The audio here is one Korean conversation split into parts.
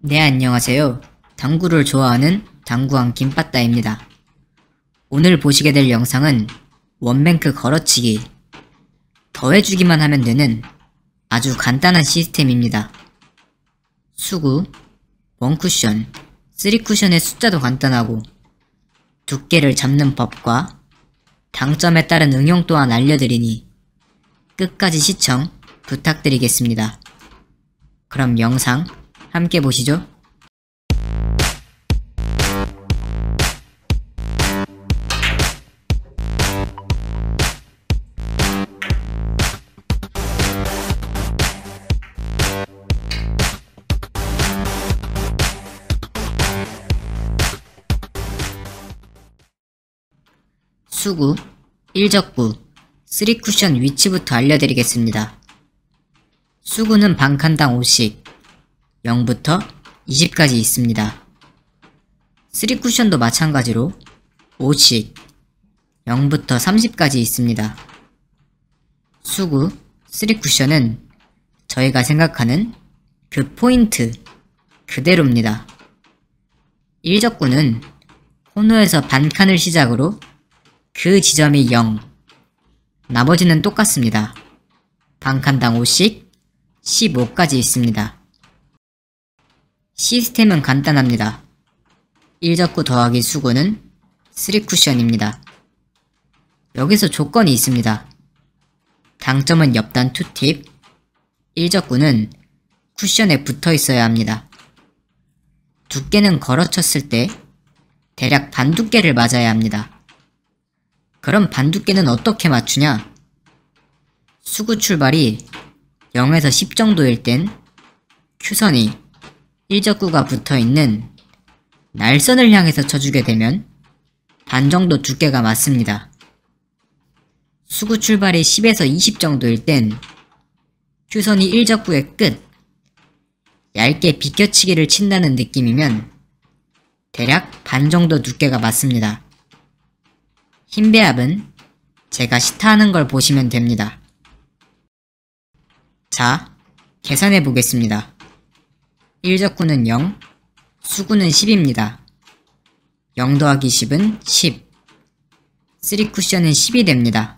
네 안녕하세요. 당구를 좋아하는 당구왕 김빠따입니다. 오늘 보시게 될 영상은 원뱅크 걸어치기 더해주기만 하면 되는 아주 간단한 시스템입니다. 수구, 원쿠션, 쓰리쿠션의 숫자도 간단하고 두께를 잡는 법과 당점에 따른 응용 또한 알려드리니 끝까지 시청 부탁드리겠습니다. 그럼 영상 함께 보시죠. 수구, 1적구, 3쿠션 위치부터 알려드리겠습니다. 수구는 반칸당 5씩, 0부터 20까지 있습니다. 3쿠션도 마찬가지로 5씩 0부터 30까지 있습니다. 수구 3쿠션은 저희가 생각하는 그 포인트 그대로입니다. 1적구는 코너에서 반칸을 시작으로 그 지점이 0, 나머지는 똑같습니다. 반칸당 5씩 15까지 있습니다. 시스템은 간단합니다. 1자꾸 더하기 수고는 3쿠션입니다. 여기서 조건이 있습니다. 당점은 옆단 2팁, 1적구는 쿠션에 붙어 있어야 합니다. 두께는 걸어쳤을 때 대략 반 두께를 맞아야 합니다. 그럼 반 두께는 어떻게 맞추냐? 수구 출발이 0에서 10 정도일 땐 큐선이 일적구가 붙어있는 날선을 향해서 쳐주게 되면 반 정도 두께가 맞습니다. 수구 출발이 10에서 20 정도일 땐 휴선이 일적구의 끝, 얇게 비껴치기를 친다는 느낌이면 대략 반 정도 두께가 맞습니다. 흰 배합은 제가 시타하는 걸 보시면 됩니다. 자, 계산해 보겠습니다. 1적구는 0, 수구는 10입니다. 0 더하기 10은 10, 3쿠션은 10이 됩니다.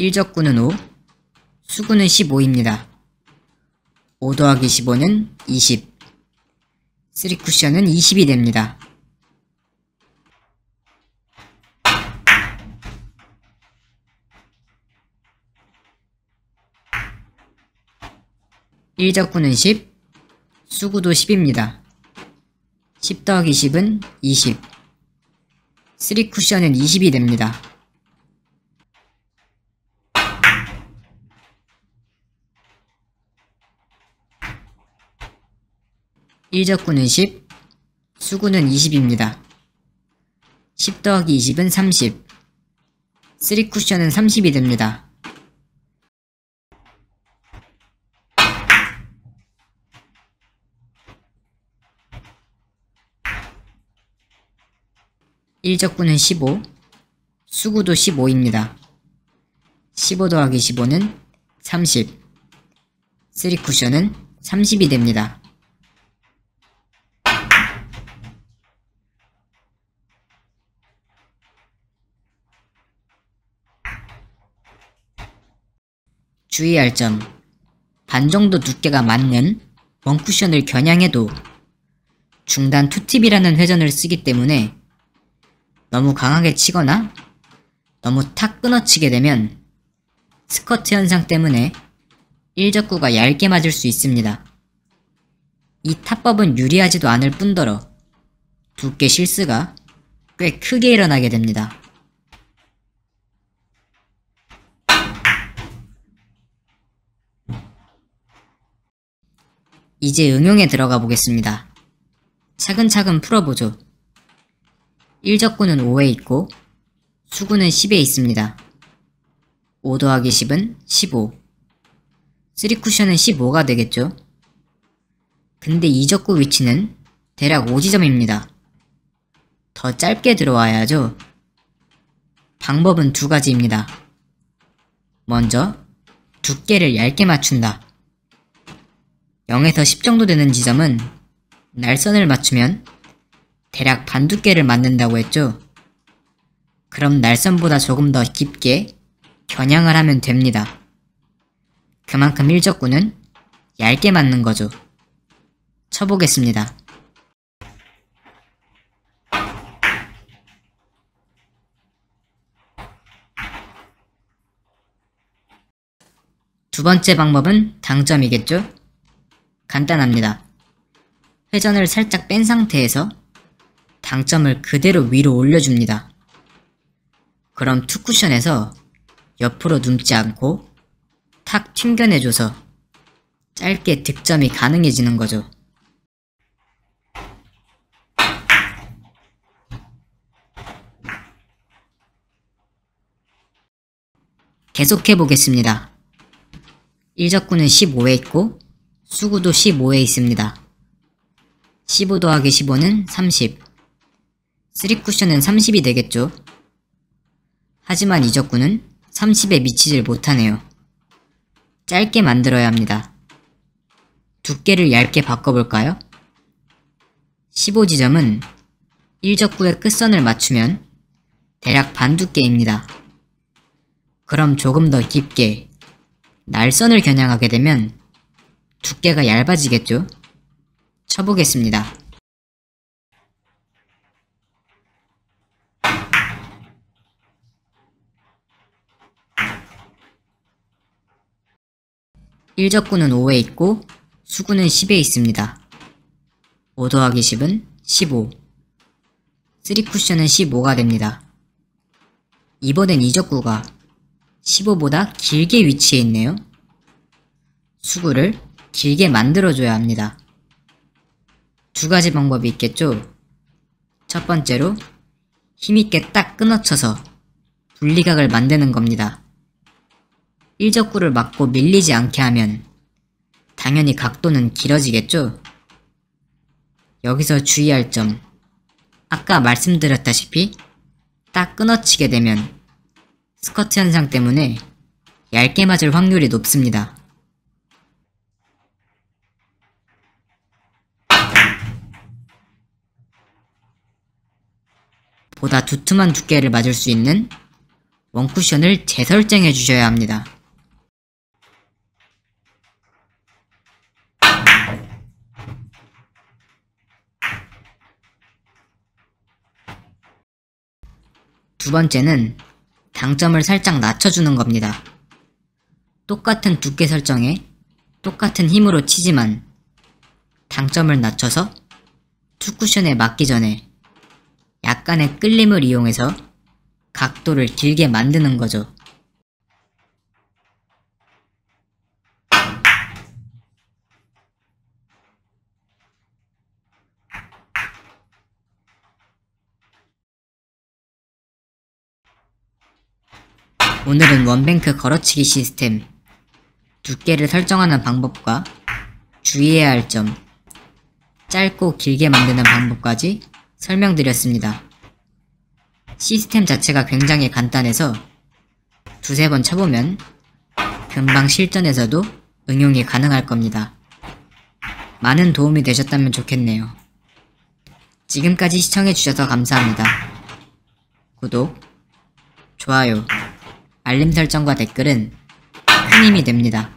1적구는 5, 수구는 15입니다. 5 더하기 15는 20, 3쿠션은 20이 됩니다. 1적분은 10, 수구도 10입니다. 10 더하기 10은 20 3쿠션은 20이 됩니다. 1적구는 10, 수구는 20입니다. 10 더하기 20은 30, 3쿠션은 30이 됩니다. 1적분은 15, 수구도 15입니다. 15 더하기 15는 30, 3쿠션은 30이 됩니다. 주의할 점, 반 정도 두께가 맞는 원쿠션을 겨냥해도 중단 투팁이라는 회전을 쓰기 때문에 너무 강하게 치거나 너무 탁 끊어치게 되면 스커트 현상 때문에 1적구가 얇게 맞을 수 있습니다. 이 타법은 유리하지도 않을 뿐더러 두께 실수가 꽤 크게 일어나게 됩니다. 이제 응용에 들어가 보겠습니다. 차근차근 풀어보죠. 1적구는 5에 있고 수구는 10에 있습니다. 5 더하기 10은 15 3쿠션은 15가 되겠죠? 근데 2적구 위치는 대략 5지점입니다. 더 짧게 들어와야죠. 방법은 두 가지입니다. 먼저 두께를 얇게 맞춘다. 0에서 10 정도 되는 지점은 날선을 맞추면 대략 반 두께를 맞는다고 했죠? 그럼 날선보다 조금 더 깊게 겨냥을 하면 됩니다. 그만큼 일적구는 얇게 맞는 거죠. 쳐보겠습니다. 두 번째 방법은 당점이겠죠? 간단합니다. 회전을 살짝 뺀 상태에서 당점을 그대로 위로 올려줍니다. 그럼 투쿠션에서 옆으로 눕지 않고 탁 튕겨내줘서 짧게 득점이 가능해지는 거죠. 계속해 보겠습니다. 1적구는 15에 있고 수구도 15에 있습니다. 15 더하기 15는 30 쓰리쿠션은 30이 되겠죠. 하지만 이적구는 30에 미치질 못하네요. 짧게 만들어야 합니다. 두께를 얇게 바꿔볼까요? 15지점은 1적구의 끝선을 맞추면 대략 반 두께입니다. 그럼 조금 더 깊게 날선을 겨냥하게 되면 두께가 얇아지겠죠? 쳐보겠습니다. 1적군은 5에 있고 수군은 10에 있습니다. 5 더하기 10은 15 3쿠션은 15가 됩니다. 이번엔 2적구가 15보다 길게 위치해 있네요. 수구를 길게 만들어줘야 합니다. 두 가지 방법이 있겠죠? 첫 번째로 힘있게 딱 끊어쳐서 분리각을 만드는 겁니다. 일적구를 막고 밀리지 않게 하면 당연히 각도는 길어지겠죠? 여기서 주의할 점 아까 말씀드렸다시피 딱 끊어치게 되면 스커트 현상 때문에 얇게 맞을 확률이 높습니다. 보다 두툼한 두께를 맞을 수 있는 원쿠션을 재설정해 주셔야 합니다. 두 번째는 당점을 살짝 낮춰주는 겁니다. 똑같은 두께 설정에 똑같은 힘으로 치지만 당점을 낮춰서 투쿠션에 맞기 전에 약간의 끌림을 이용해서 각도를 길게 만드는 거죠. 오늘은 원뱅크 걸어치기 시스템 두께를 설정하는 방법과 주의해야 할 점 짧고 길게 만드는 방법까지 설명드렸습니다. 시스템 자체가 굉장히 간단해서 두세 번 쳐보면 금방 실전에서도 응용이 가능할 겁니다. 많은 도움이 되셨다면 좋겠네요. 지금까지 시청해주셔서 감사합니다. 구독, 좋아요 알림 설정과 댓글은 큰 힘이 됩니다.